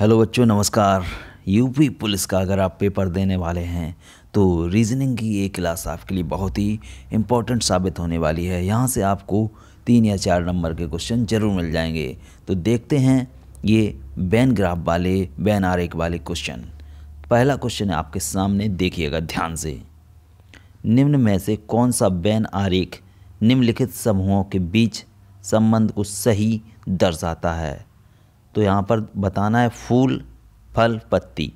hello बच्चों नमस्कार UP police का अगर आप पेपर देने वाले हैं तो रीजनिंग की ये क्लास आपके लिए बहुत ही इम्पोर्टेंट साबित होने वाली है यहाँ से आपको तीन या चार नंबर के क्वेश्चन ज़रूर मिल जाएंगे तो देखते हैं ये बैन ग्राफ वाले बैन आरेख वाले क्वेश्चन पहला क्वेश्चन आपके सामने देखिएगा ध्यान से निम्न में से कौन सा बैन आरेख निम्नलिखित समूहों के बीच संबंध को सही दर्शाता है तो यहाँ पर बताना है फूल फल पत्ती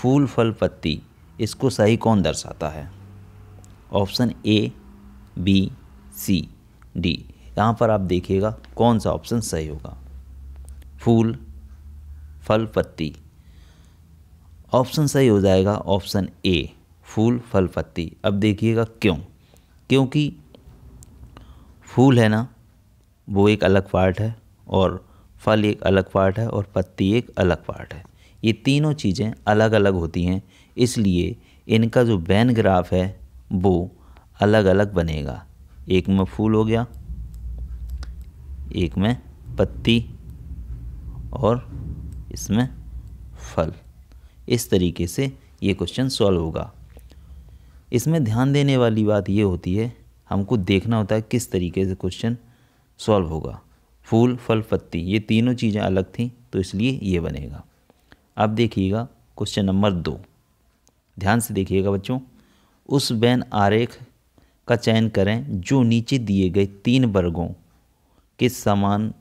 फूल फल पत्ती इसको सही कौन दर्शाता है option A B C D यहाँ पर आप देखिएगा कौन सा ऑप्शन सही होगा फूल फल पत्ती ऑप्शन सही हो जाएगा ऑप्शन ए फूल फल पत्ती अब देखिएगा क्यों क्योंकि फूल है ना वो एक अलग पार्ट है और फल एक अलग पार्ट है और पत्ती एक अलग पार्ट है ये तीनों चीज़ें अलग अलग होती हैं इसलिए इनका जो बैन ग्राफ है वो अलग अलग बनेगा एक में फूल हो गया एक में पत्ती और इसमें फल इस तरीके से ये क्वेश्चन सॉल्व होगा इसमें ध्यान देने वाली बात ये होती है हमको देखना होता है किस तरीके से क्वेश्चन सॉल्व होगा फूल फल पत्ती ये तीनों चीज़ें अलग थीं तो इसलिए ये बनेगा अब देखिएगा क्वेश्चन नंबर दो ध्यान से देखिएगा बच्चों उस बैन आरेख का चयन करें जो नीचे दिए गए तीन वर्गों के समान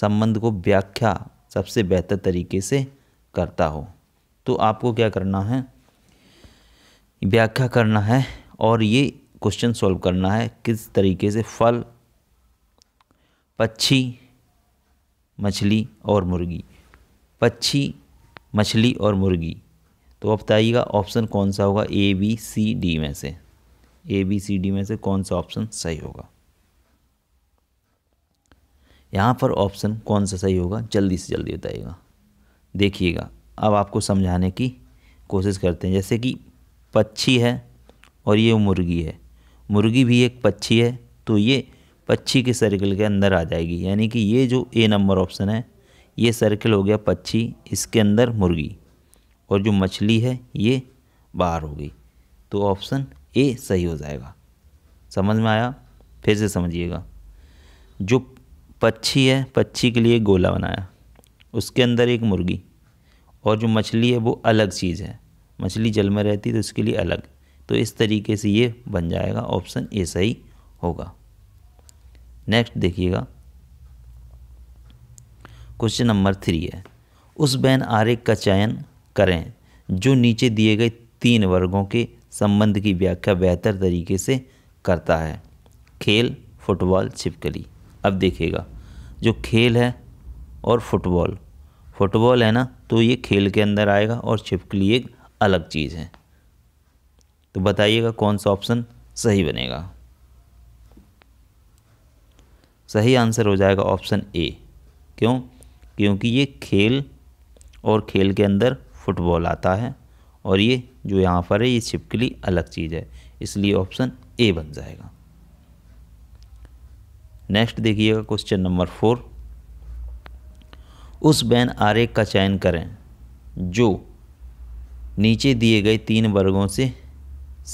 संबंध को व्याख्या सबसे बेहतर तरीके से करता हो तो आपको क्या करना है व्याख्या करना है और ये क्वेश्चन सॉल्व करना है किस तरीके से फल पक्षी मछली और मुर्गी पक्षी मछली और मुर्गी तो अब बताइएगा ऑप्शन कौन सा होगा ए बी सी डी में से ए बी सी डी में से कौन सा ऑप्शन सही होगा यहाँ पर ऑप्शन कौन सा सही होगा जल्दी से जल्दी बताइएगा देखिएगा अब आपको समझाने की कोशिश करते हैं जैसे कि पक्षी है और ये मुर्गी है मुर्गी भी एक पक्षी है तो ये पक्षी के सर्कल के अंदर आ जाएगी यानी कि ये जो ए नंबर ऑप्शन है ये सर्कल हो गया पक्षी इसके अंदर मुर्गी और जो मछली है ये बाहर होगी तो ऑप्शन ए सही हो जाएगा समझ में आया फिर से समझिएगा जो पक्षी है पक्षी के लिए गोला बनाया उसके अंदर एक मुर्गी और जो मछली है वो अलग चीज़ है मछली जल में रहती तो उसके लिए अलग तो इस तरीके से ये बन जाएगा ऑप्शन ए सही होगा नेक्स्ट देखिएगा क्वेश्चन नंबर थ्री है उस बैन आरेख का चयन करें जो नीचे दिए गए तीन वर्गों के संबंध की व्याख्या बेहतर तरीके से करता है खेल फुटबॉल छिपकली अब देखिएगा जो खेल है और फुटबॉल फुटबॉल है ना तो ये खेल के अंदर आएगा और छिपकली एक अलग चीज़ है तो बताइएगा कौन सा ऑप्शन सही बनेगा सही आंसर हो जाएगा ऑप्शन ए क्यों क्योंकि ये खेल और खेल के अंदर फुटबॉल आता है और ये जो यहाँ पर है ये छिपकली अलग चीज़ है इसलिए ऑप्शन ए बन जाएगा नेक्स्ट देखिएगा क्वेश्चन नंबर फोर उस बैन आरेख का चयन करें जो नीचे दिए गए तीन वर्गों से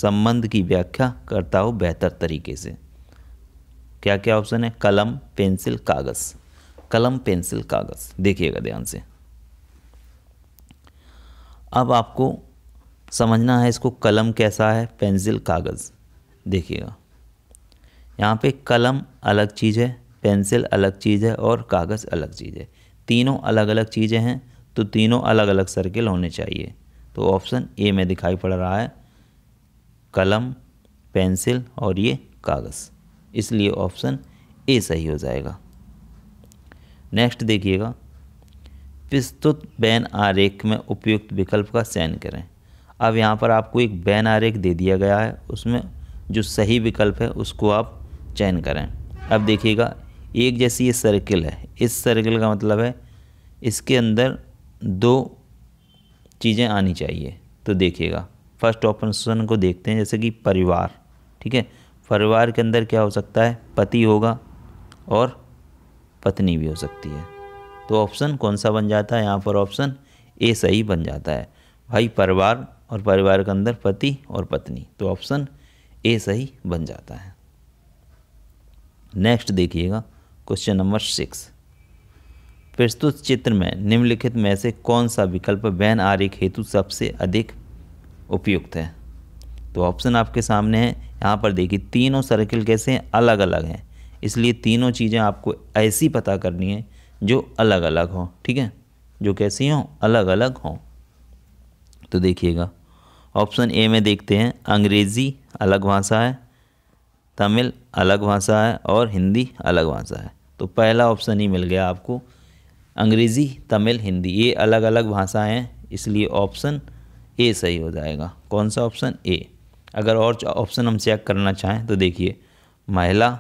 संबंध की व्याख्या करता हो बेहतर तरीके से क्या क्या ऑप्शन है कलम पेंसिल कागज़ कलम पेंसिल कागज़ देखिएगा ध्यान से अब आपको समझना है इसको कलम कैसा है पेंसिल कागज़ देखिएगा यहाँ पे कलम अलग चीज़ है पेंसिल अलग चीज़ है और कागज़ अलग चीज़ है तीनों अलग अलग चीज़ें हैं तो तीनों अलग अलग सर्किल होने चाहिए तो ऑप्शन ए में दिखाई पड़ रहा है कलम पेंसिल और ये कागज़ इसलिए ऑप्शन ए सही हो जाएगा नेक्स्ट देखिएगा प्रस्तुत बैन आरेख में उपयुक्त विकल्प का चयन करें अब यहाँ पर आपको एक बैन आरेख दे दिया गया है उसमें जो सही विकल्प है उसको आप चयन करें अब देखिएगा एक जैसी ये सर्किल है इस सर्किल का मतलब है इसके अंदर दो चीज़ें आनी चाहिए तो देखिएगा फर्स्ट ऑप्शन को देखते हैं जैसे कि परिवार ठीक है परिवार के अंदर क्या हो सकता है पति होगा और पत्नी भी हो सकती है तो ऑप्शन कौन सा बन जाता है यहाँ पर ऑप्शन ए सही बन जाता है भाई परिवार और परिवार के अंदर पति और पत्नी तो ऑप्शन ए सही बन जाता है नेक्स्ट देखिएगा क्वेश्चन नंबर सिक्स प्रस्तुत चित्र में निम्नलिखित में से कौन सा विकल्प बैन आरिक हेतु सबसे अधिक उपयुक्त है तो ऑप्शन आपके सामने है यहाँ पर देखिए तीनों सर्किल कैसे हैं अलग अलग हैं इसलिए तीनों चीज़ें आपको ऐसी पता करनी है जो अलग अलग हों ठीक है जो कैसी हों अलग अलग हों तो देखिएगा ऑप्शन ए में देखते हैं अंग्रेज़ी अलग भाषा है तमिल अलग भाषा है और हिंदी अलग भाषा है तो पहला ऑप्शन ही मिल गया आपको अंग्रेज़ी तमिल हिंदी ये अलग अलग भाषाएँ हैं इसलिए ऑप्शन ए सही हो जाएगा कौन सा ऑप्शन ए अगर और ऑप्शन हम चेक करना चाहें तो देखिए महिला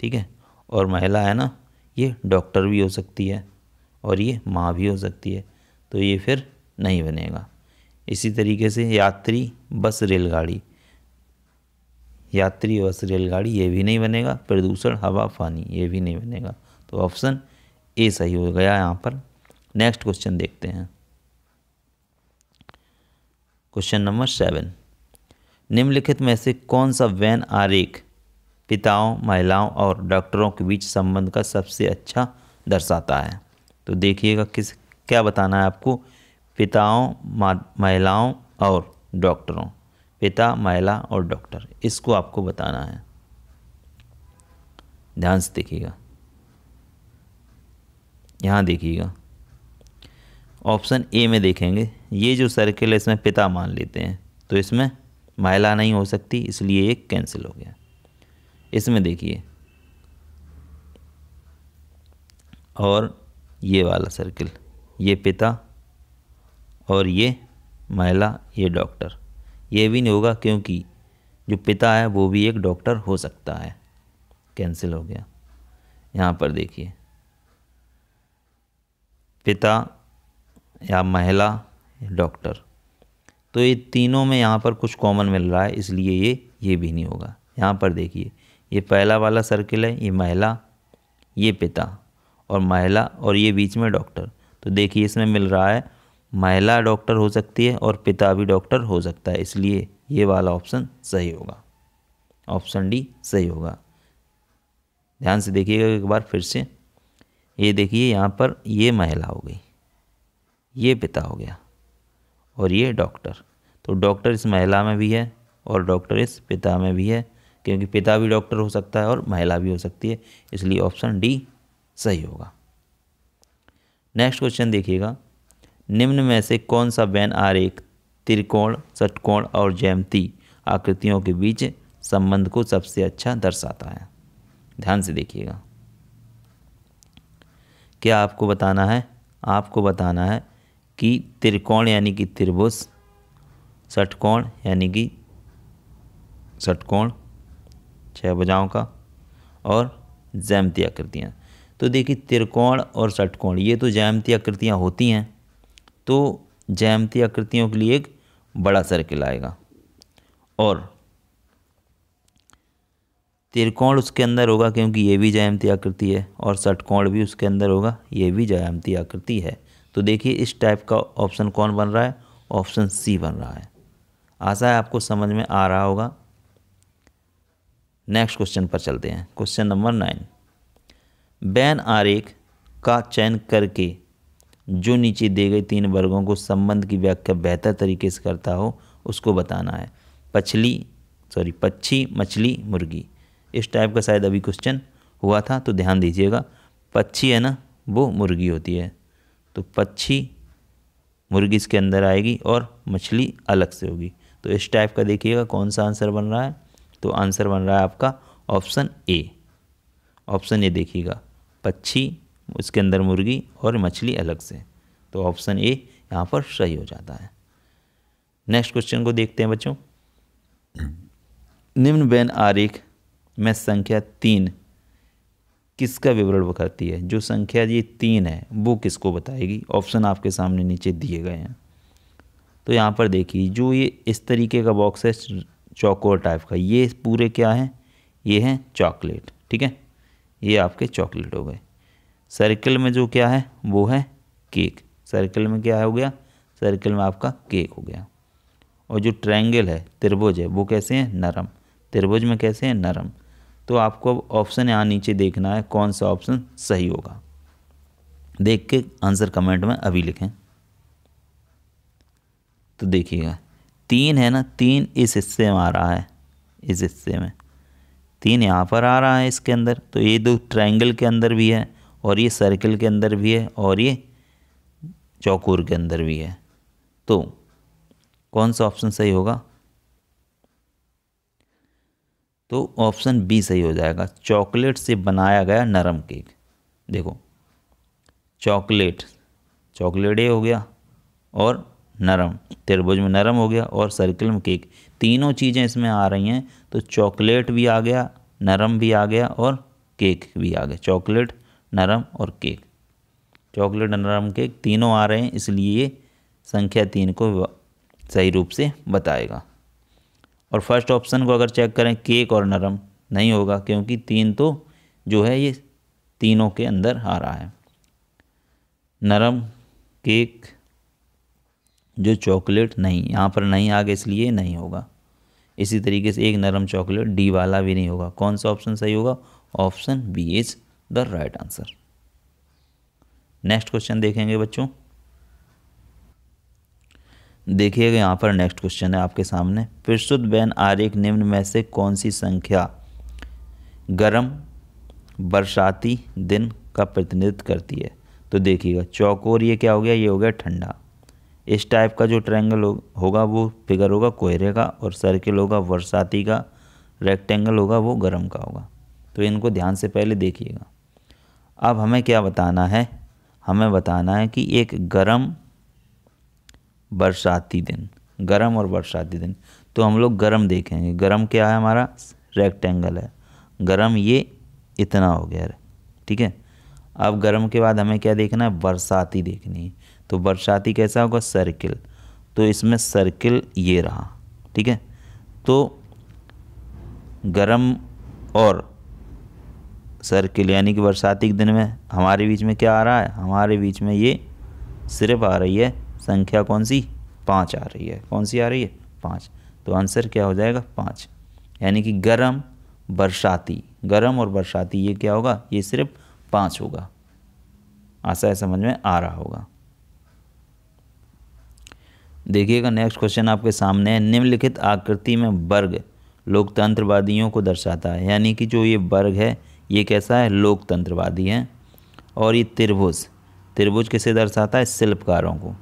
ठीक है और महिला है ना ये डॉक्टर भी हो सकती है और ये माँ भी हो सकती है तो ये फिर नहीं बनेगा इसी तरीके से यात्री बस रेलगाड़ी यात्री बस रेलगाड़ी ये भी नहीं बनेगा प्रदूषण हवा पानी ये भी नहीं बनेगा तो ऑप्शन ए सही हो गया यहाँ पर नेक्स्ट क्वेश्चन देखते हैं क्वेश्चन नंबर सेवन निम्नलिखित में से कौन सा वैन आरेख पिताओं महिलाओं और डॉक्टरों के बीच संबंध का सबसे अच्छा दर्शाता है तो देखिएगा किस क्या बताना है आपको पिताओं महिलाओं और डॉक्टरों पिता महिला और डॉक्टर इसको आपको बताना है ध्यान से देखिएगा यहाँ देखिएगा ऑप्शन ए में देखेंगे ये जो सर्किल है इसमें पिता मान लेते हैं तो इसमें महिला नहीं हो सकती इसलिए ये कैंसिल हो गया इसमें देखिए और ये वाला सर्किल ये पिता और ये महिला ये डॉक्टर ये भी नहीं होगा क्योंकि जो पिता है वो भी एक डॉक्टर हो सकता है कैंसिल हो गया यहाँ पर देखिए पिता या महिला डॉक्टर तो ये तीनों में यहाँ पर कुछ कॉमन मिल रहा है इसलिए ये ये भी नहीं होगा यहाँ पर देखिए ये पहला वाला सर्किल है ये महिला ये पिता और महिला और ये बीच में डॉक्टर तो देखिए इसमें मिल रहा है महिला डॉक्टर हो सकती है और पिता भी डॉक्टर हो सकता है इसलिए ये वाला ऑप्शन सही होगा ऑप्शन डी सही होगा ध्यान से देखिएगा एक बार फिर से ये देखिए यहाँ पर ये महिला हो गई ये पिता हो गया और ये डॉक्टर तो डॉक्टर इस महिला में भी है और डॉक्टर इस पिता में भी है क्योंकि पिता भी डॉक्टर हो सकता है और महिला भी हो सकती है इसलिए ऑप्शन डी सही होगा नेक्स्ट क्वेश्चन देखिएगा निम्न में से कौन सा बैन आरेख त्रिकोण षटकोण और जैमती आकृतियों के बीच संबंध को सबसे अच्छा दर्शाता है ध्यान से देखिएगा क्या आपको बताना है आपको बताना है कि त्रिकोण यानी कि त्रिभुज षटकोण यानी कि षटकोण छह भुजाओं का और जैमती आकृतियाँ तो देखिए त्रिकोण और षटकोण ये तो जैमती आकृतियाँ होती हैं तो जैमती आकृतियों के लिए एक बड़ा सर्किल आएगा और त्रिकोण उसके अंदर होगा क्योंकि ये भी जयमती आकृति है और षटकोण भी उसके अंदर होगा ये भी जयमती आकृति है तो देखिए इस टाइप का ऑप्शन कौन बन रहा है ऑप्शन सी बन रहा है आशा है आपको समझ में आ रहा होगा नेक्स्ट क्वेश्चन पर चलते हैं क्वेश्चन नंबर नाइन बैन आरेख का चयन करके जो नीचे दिए गए तीन वर्गों को संबंध की व्याख्या बेहतर तरीके से करता हो उसको बताना है पछली सॉरी पक्षी मछली मुर्गी इस टाइप का शायद अभी क्वेश्चन हुआ था तो ध्यान दीजिएगा पक्षी है ना वो मुर्गी होती है तो पक्षी मुर्गी इसके अंदर आएगी और मछली अलग से होगी तो इस टाइप का देखिएगा कौन सा आंसर बन रहा है तो आंसर बन रहा है आपका ऑप्शन ए ऑप्शन ए देखिएगा पक्षी उसके अंदर मुर्गी और मछली अलग से तो ऑप्शन ए यहाँ पर सही हो जाता है नेक्स्ट क्वेश्चन को देखते हैं बच्चों निम्न बैन आरेख में संख्या तीन किसका विवरण करती है जो संख्या ये तीन है वो किसको बताएगी ऑप्शन आपके सामने नीचे दिए गए हैं तो यहाँ पर देखिए जो ये इस तरीके का बॉक्स है चौकोर टाइप का ये पूरे क्या हैं ये हैं चॉकलेट ठीक है ये आपके चॉकलेट हो गए सर्कल में जो क्या है वो है केक सर्कल में क्या हो गया सर्कल में आपका केक हो गया और जो ट्रायंगल है त्रिभुज है वो कैसे हैं नरम त्रिभुज में कैसे हैं नरम तो आपको अब ऑप्शन यहाँ नीचे देखना है कौन सा ऑप्शन सही होगा देख के आंसर कमेंट में अभी लिखें तो देखिएगा तीन है ना तीन इस हिस्से में आ रहा है इस हिस्से में तीन यहाँ पर आ रहा है इसके अंदर तो ये दो ट्रायंगल के अंदर भी है और ये सर्कल के अंदर भी है और ये चौकोर के अंदर भी है तो कौन सा ऑप्शन सही होगा तो ऑप्शन बी सही हो जाएगा चॉकलेट से बनाया गया नरम केक देखो चॉकलेट चॉकलेट ए हो गया और नरम त्रिभुज में नरम हो गया और सर्किल में केक तीनों चीज़ें इसमें आ रही हैं तो चॉकलेट भी आ गया नरम भी आ गया और केक भी आ गया चॉकलेट नरम और केक चॉकलेट नरम केक तीनों आ रहे हैं इसलिए संख्या तीन को सही रूप से बताएगा और फर्स्ट ऑप्शन को अगर चेक करें केक और नरम नहीं होगा क्योंकि तीन तो जो है ये तीनों के अंदर आ रहा है नरम केक जो चॉकलेट नहीं यहाँ पर नहीं आ गए इसलिए नहीं होगा इसी तरीके से एक नरम चॉकलेट डी वाला भी नहीं होगा कौन सा ऑप्शन सही होगा option B is the right answer next question देखेंगे बच्चों देखिएगा यहाँ पर नेक्स्ट क्वेश्चन है आपके सामने प्रस्तुत बैन आरेख निम्न में से कौन सी संख्या गर्म बरसाती दिन का प्रतिनिधित्व करती है तो देखिएगा चौकोर ये क्या हो गया ये हो गया ठंडा इस टाइप का जो ट्रायंगल हो, होगा वो फिगर होगा कोहरे का और सर्किल होगा बरसाती का रेक्टेंगल होगा वो गर्म का होगा तो इनको ध्यान से पहले देखिएगा अब हमें क्या बताना है हमें बताना है कि एक गर्म बरसाती दिन गर्म और बरसाती दिन तो हम लोग गर्म देखेंगे गर्म क्या है हमारा रेक्टेंगल है गर्म ये इतना हो गया है ठीक है अब गर्म के बाद हमें क्या देखना है बरसाती देखनी है तो बरसाती कैसा होगा सर्किल तो इसमें सर्किल ये रहा ठीक है तो गर्म और सर्किल यानी कि बरसाती के दिन में हमारे बीच में क्या आ रहा है हमारे बीच में ये सिर्फ आ रही है संख्या कौन सी पाँच आ रही है कौन सी आ रही है पाँच तो आंसर क्या हो जाएगा पाँच यानी कि गर्म बरसाती गर्म और बरसाती ये क्या होगा ये सिर्फ पाँच होगा आशा है समझ में आ रहा होगा देखिएगा नेक्स्ट क्वेश्चन आपके सामने है निम्नलिखित आकृति में वर्ग लोकतंत्रवादियों को दर्शाता है यानी कि जो ये वर्ग है ये कैसा है लोकतंत्रवादी है और ये त्रिभुज त्रिभुज किसे दर्शाता है शिल्पकारों को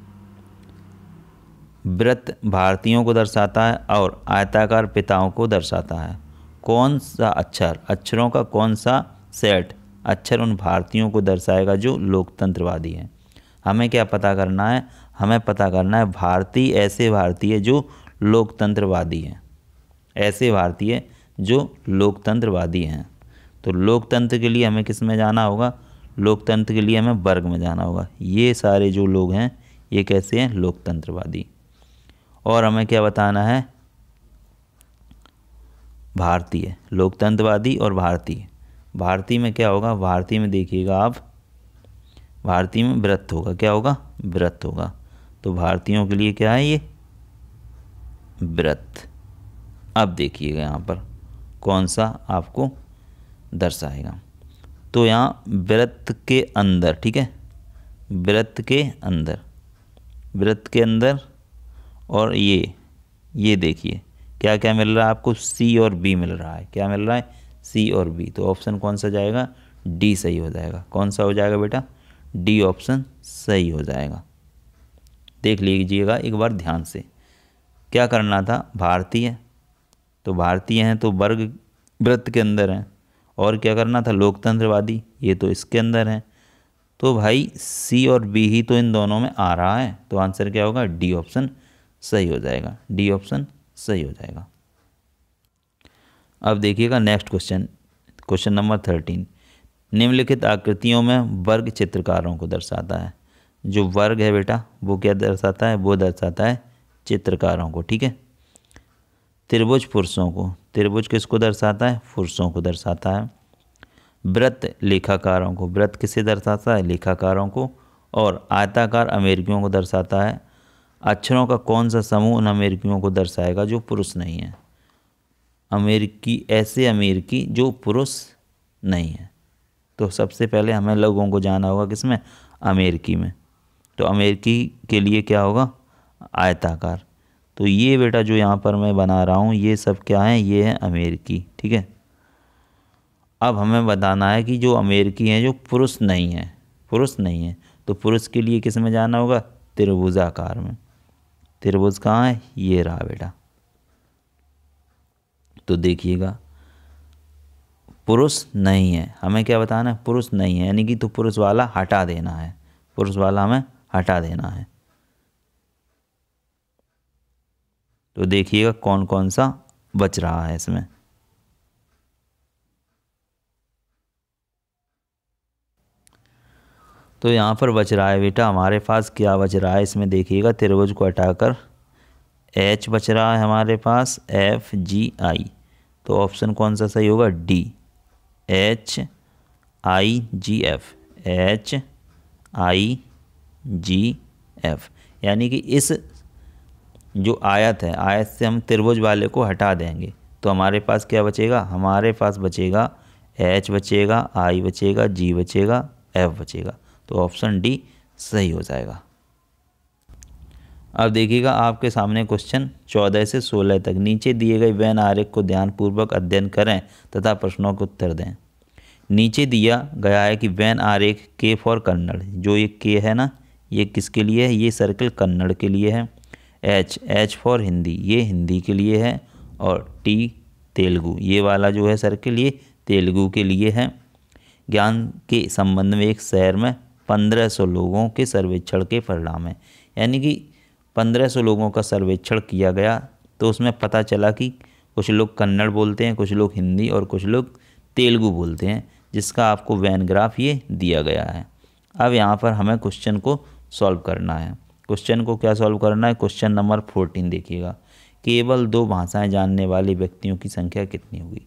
व्रत भारतीयों को दर्शाता है और आयताकार पिताओं को दर्शाता है कौन सा अक्षर अक्षरों का कौन सा सेट अक्षर उन भारतीयों को दर्शाएगा जो लोकतंत्रवादी हैं हमें क्या पता करना है हमें पता करना है भारतीय ऐसे भारतीय जो लोकतंत्रवादी हैं ऐसे भारतीय जो लोकतंत्रवादी हैं तो लोकतंत्र के लिए हमें किस में जाना होगा लोकतंत्र के लिए हमें वर्ग में जाना होगा ये सारे जो लोग हैं ये कैसे हैं लोकतंत्रवादी और हमें क्या बताना है भारतीय लोकतंत्रवादी और भारतीय भारतीय में क्या होगा भारतीय में देखिएगा आप भारतीय में व्रत होगा क्या होगा व्रत होगा तो भारतीयों के लिए क्या है ये व्रत अब देखिएगा यहाँ पर कौन सा आपको दर्शाएगा तो यहाँ व्रत के अंदर ठीक है व्रत के अंदर व्रत के अंदर और ये ये देखिए क्या क्या मिल रहा है आपको सी और बी मिल रहा है क्या मिल रहा है सी और बी तो ऑप्शन कौन सा जाएगा डी सही हो जाएगा कौन सा हो जाएगा बेटा डी ऑप्शन सही हो जाएगा देख लीजिएगा एक बार ध्यान से क्या करना था भारतीय तो भारतीय हैं तो वर्ग वृत्त के अंदर हैं और क्या करना था लोकतंत्रवादी ये तो इसके अंदर हैं तो भाई सी और बी ही तो इन दोनों में आ रहा है तो आंसर क्या होगा डी ऑप्शन सही हो जाएगा डी ऑप्शन सही हो जाएगा अब देखिएगा next question question number thirteen निम्नलिखित आकृतियों में वर्ग चित्रकारों को दर्शाता है जो वर्ग है बेटा वो क्या दर्शाता है वो दर्शाता है चित्रकारों को ठीक है त्रिभुज पुरुषों को त्रिभुज किसको दर्शाता है पुरुषों को दर्शाता है व्रत लेखाकारों को व्रत किसे दर्शाता है लेखाकारों को और आयताकार अमेरिकियों को दर्शाता है अक्षरों का कौन सा समूह उन अमेरिकियों को दर्शाएगा जो पुरुष नहीं है अमेरिकी ऐसे अमेरिकी जो पुरुष नहीं है तो सबसे पहले हमें लोगों को जाना होगा किसमें अमेरिकी में तो अमेरिकी के लिए क्या होगा आयताकार तो ये बेटा जो यहाँ पर मैं बना रहा हूँ ये सब क्या है ये है अमेरिकी ठीक है अब हमें बताना है कि जो अमेरिकी हैं जो पुरुष नहीं है पुरुष नहीं है तो पुरुष के लिए किस में जाना होगा त्रिभुजाकार में त्रिभुज कहाँ है ये रहा बेटा तो देखिएगा पुरुष नहीं है हमें क्या बताना है पुरुष नहीं है यानी कि तो पुरुष वाला हटा देना है पुरुष वाला हमें हटा देना है तो देखिएगा कौन कौन सा बच रहा है इसमें तो यहाँ पर बच रहा है बेटा हमारे पास क्या बच रहा है इसमें देखिएगा त्रिभुज को हटाकर एच बच रहा है हमारे पास एफ जी आई तो ऑप्शन कौन सा सही होगा D H I G F H I G F यानी कि इस जो आयत है आयत से हम त्रिभुज वाले को हटा देंगे तो हमारे पास क्या बचेगा हमारे पास बचेगा एच बचेगा आई बचेगा जी बचेगा एफ बचेगा तो ऑप्शन डी सही हो जाएगा अब देखिएगा आपके सामने क्वेश्चन चौदह से सोलह तक नीचे दिए गए वैन आरेख को ध्यानपूर्वक अध्ययन करें तथा प्रश्नों के उत्तर दें नीचे दिया गया है कि वैन आरेख के फॉर कन्नड़ जो ये के है ना ये किसके लिए है ये सर्कल कन्नड़ के लिए है एच एच फॉर हिंदी ये हिंदी के लिए है और टी तेलुगु ये वाला जो है सर्कल ये तेलुगु के लिए है ज्ञान के संबंध में एक शहर में 1500 लोगों के सर्वेक्षण के परिणाम हैं यानी कि 1500 लोगों का सर्वेक्षण किया गया तो उसमें पता चला कि कुछ लोग कन्नड़ बोलते हैं कुछ लोग हिंदी और कुछ लोग तेलुगु बोलते हैं जिसका आपको वैनग्राफ ये दिया गया है अब यहाँ पर हमें क्वेश्चन को सॉल्व करना है क्वेश्चन को क्या सॉल्व करना है क्वेश्चन नंबर फोर्टीन देखिएगा केवल दो भाषाएं जानने वाले व्यक्तियों की संख्या कितनी होगी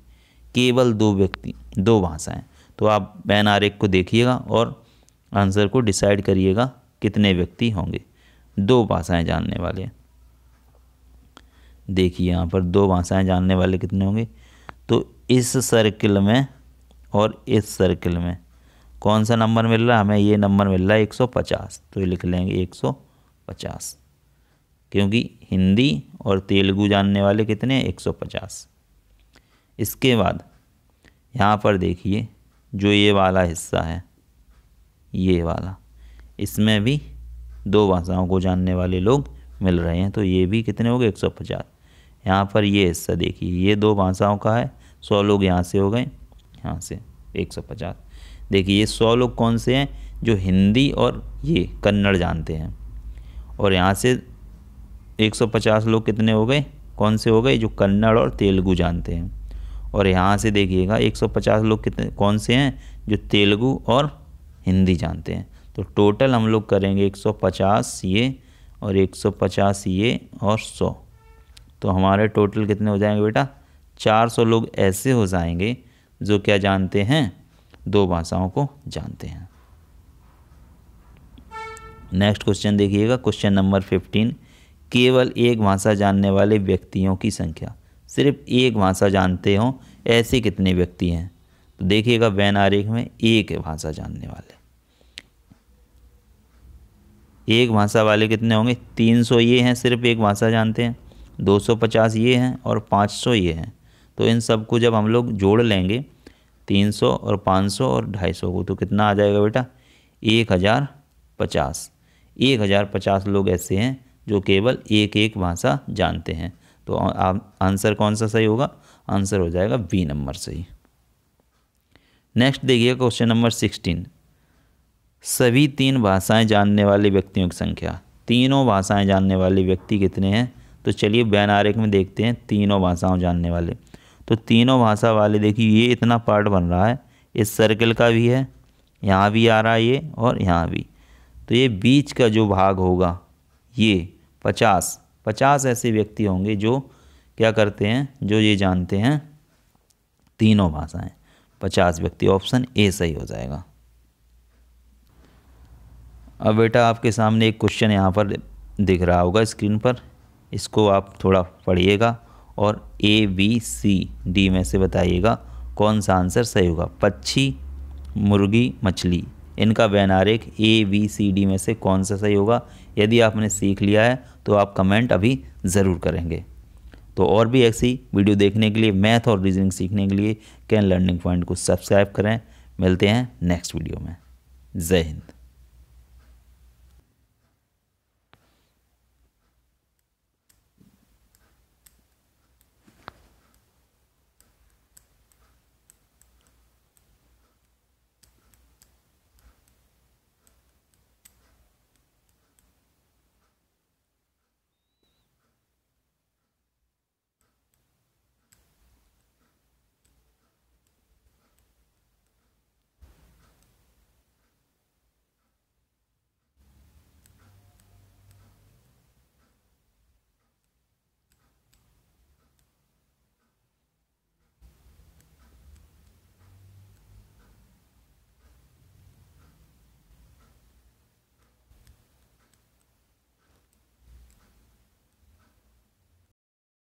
केवल दो व्यक्ति दो भाषाएं तो आप बैन आरेख को देखिएगा और आंसर को डिसाइड करिएगा कितने व्यक्ति होंगे दो भाषाएं जानने वाले देखिए यहाँ पर दो भाषाएं जानने वाले कितने होंगे तो इस सर्किल में और इस सर्किल में कौन सा नंबर मिल रहा है हमें ये नंबर मिल रहा है 150 तो लिख लेंगे 150 क्योंकि हिंदी और तेलुगु जानने वाले कितने हैं 150 इसके बाद यहाँ पर देखिए जो ये वाला हिस्सा है ये वाला इसमें भी दो भाषाओं को जानने वाले लोग मिल रहे हैं तो ये भी कितने हो गए एक सौ पचास यहाँ पर ये हिस्सा देखिए ये दो भाषाओं का है सौ लोग यहाँ से हो गए यहाँ से एक सौ पचास देखिए ये सौ लोग कौन से हैं जो हिंदी और ये कन्नड़ जानते हैं और यहाँ से 150 लोग कितने हो गए कौन से हो गए जो कन्नड़ और तेलुगु जानते हैं और यहाँ से देखिएगा 150 लोग कितने कौन से हैं जो तेलुगु और हिंदी जानते हैं तो टोटल हम लोग करेंगे 150 ये और 150 ये और 100 तो हमारे टोटल कितने हो जाएंगे बेटा 400 लोग ऐसे हो जाएंगे जो क्या जानते हैं दो भाषाओं को जानते हैं नेक्स्ट क्वेश्चन देखिएगा क्वेश्चन नंबर फिफ्टीन केवल एक भाषा जानने वाले व्यक्तियों की संख्या सिर्फ एक भाषा जानते हों ऐसे कितने व्यक्ति हैं तो देखिएगा वैन आरेख में एक भाषा जानने वाले एक भाषा वाले कितने होंगे तीन सौ ये हैं सिर्फ एक भाषा जानते हैं दो सौ पचास ये हैं और पाँच सौ ये हैं तो इन सब को जब हम लोग जोड़ लेंगे तीन सौ और पाँच सौ और ढाई सौ को तो कितना आ जाएगा बेटा एक हज़ार पचास एक हज़ार पचास लोग ऐसे हैं जो केवल एक एक भाषा जानते हैं तो आप आंसर कौन सा सही होगा आंसर हो जाएगा बी नंबर सही नेक्स्ट देखिए क्वेश्चन नंबर सिक्सटीन सभी तीन भाषाएं जानने वाले व्यक्तियों की संख्या तीनों भाषाएं जानने वाले व्यक्ति कितने हैं तो चलिए बैन आरेख में देखते हैं तीनों भाषाओं जानने वाले तो तीनों भाषा वाले देखिए ये इतना पार्ट बन रहा है इस सर्कल का भी है यहाँ भी आ रहा है ये और यहाँ भी तो ये बीच का जो भाग होगा ये पचास पचास ऐसे व्यक्ति होंगे जो क्या करते हैं जो ये जानते हैं तीनों भाषाएं पचास व्यक्ति ऑप्शन ए सही हो जाएगा अब बेटा आपके सामने एक क्वेश्चन यहाँ पर दिख रहा होगा स्क्रीन पर इसको आप थोड़ा पढ़िएगा और ए बी सी डी में से बताइएगा कौन सा आंसर सही होगा पक्षी मुर्गी मछली इनका बैनारेख ए बी सी डी में से कौन सा सही होगा यदि आपने सीख लिया है तो आप कमेंट अभी ज़रूर करेंगे तो और भी ऐसी वीडियो देखने के लिए मैथ और रीजनिंग सीखने के लिए कैन लर्निंग पॉइंट को सब्सक्राइब करें मिलते हैं नेक्स्ट वीडियो में जय हिंद